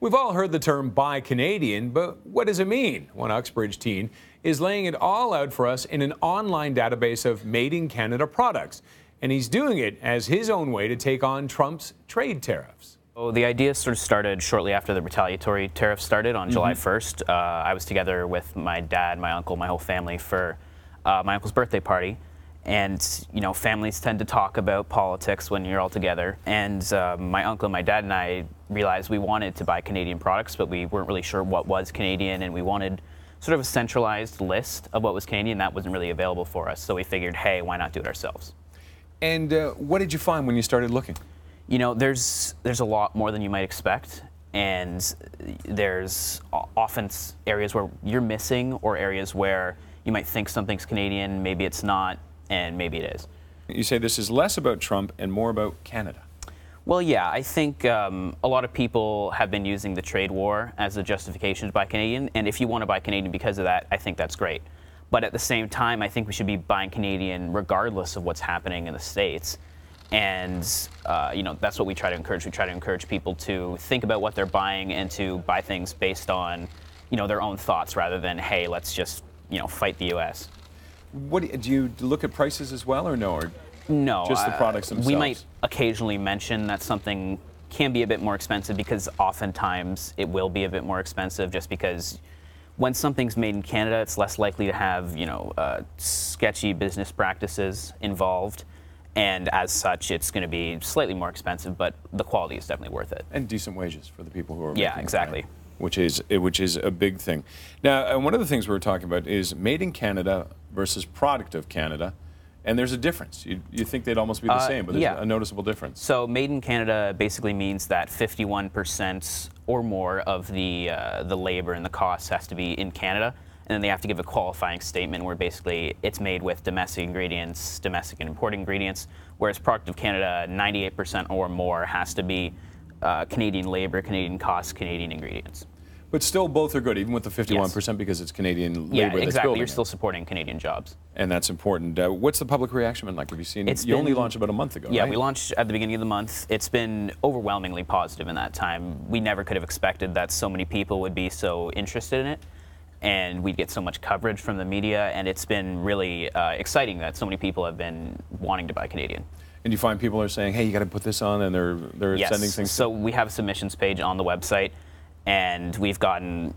We've all heard the term buy Canadian, but what does it mean? One Uxbridge teen is laying it all out for us in an online database of made in Canada products. And he's doing it as his own way to take on Trump's trade tariffs. the idea sort of started shortly after the retaliatory tariffs started on mm-hmm. July 1st. Uh, I was together with my dad, my uncle, my whole family for uh, my uncle's birthday party and you know families tend to talk about politics when you're all together and uh, my uncle and my dad and i realized we wanted to buy canadian products but we weren't really sure what was canadian and we wanted sort of a centralized list of what was canadian that wasn't really available for us so we figured hey why not do it ourselves and uh, what did you find when you started looking you know there's there's a lot more than you might expect and there's often areas where you're missing or areas where you might think something's canadian maybe it's not and maybe it is. You say this is less about Trump and more about Canada. Well, yeah, I think um, a lot of people have been using the trade war as a justification to buy Canadian, and if you want to buy Canadian because of that, I think that's great. But at the same time, I think we should be buying Canadian regardless of what's happening in the states. And uh, you know that's what we try to encourage. We try to encourage people to think about what they're buying and to buy things based on, you know, their own thoughts rather than hey, let's just you know fight the U.S. What do you look at prices as well, or no? Or no, just the uh, products themselves. We might occasionally mention that something can be a bit more expensive because oftentimes it will be a bit more expensive just because when something's made in Canada, it's less likely to have you know uh, sketchy business practices involved, and as such, it's going to be slightly more expensive. But the quality is definitely worth it. And decent wages for the people who are. Yeah, exactly which is which is a big thing. Now, one of the things we were talking about is made in Canada versus product of Canada, and there's a difference. You you think they'd almost be the uh, same, but there's yeah. a noticeable difference. So, made in Canada basically means that 51 percent or more of the uh, the labor and the cost has to be in Canada. And then they have to give a qualifying statement where basically it's made with domestic ingredients, domestic and imported ingredients. Whereas Product of Canada, 98% or more has to be uh, Canadian labor, Canadian costs, Canadian ingredients. But still, both are good, even with the 51% yes. because it's Canadian labor. Yeah, exactly. You're still supporting Canadian jobs. And that's important. Uh, what's the public reaction been like? Have you seen it's You been, only launched about a month ago. Yeah, right? we launched at the beginning of the month. It's been overwhelmingly positive in that time. We never could have expected that so many people would be so interested in it. And we'd get so much coverage from the media. And it's been really uh, exciting that so many people have been wanting to buy Canadian. And you find people are saying, hey, you got to put this on, and they're, they're yes. sending things. So we have a submissions page on the website and we've gotten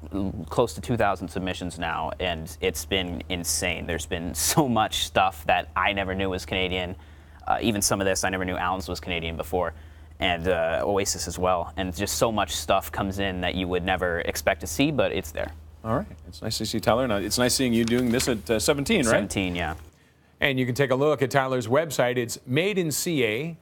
close to 2,000 submissions now, and it's been insane. There's been so much stuff that I never knew was Canadian. Uh, even some of this I never knew Allen's was Canadian before, and uh, Oasis as well. And just so much stuff comes in that you would never expect to see, but it's there. All right. It's nice to see Tyler. it's nice seeing you doing this at uh, 17, right? 17, yeah. And you can take a look at Tyler's website. It's madeinca.ca.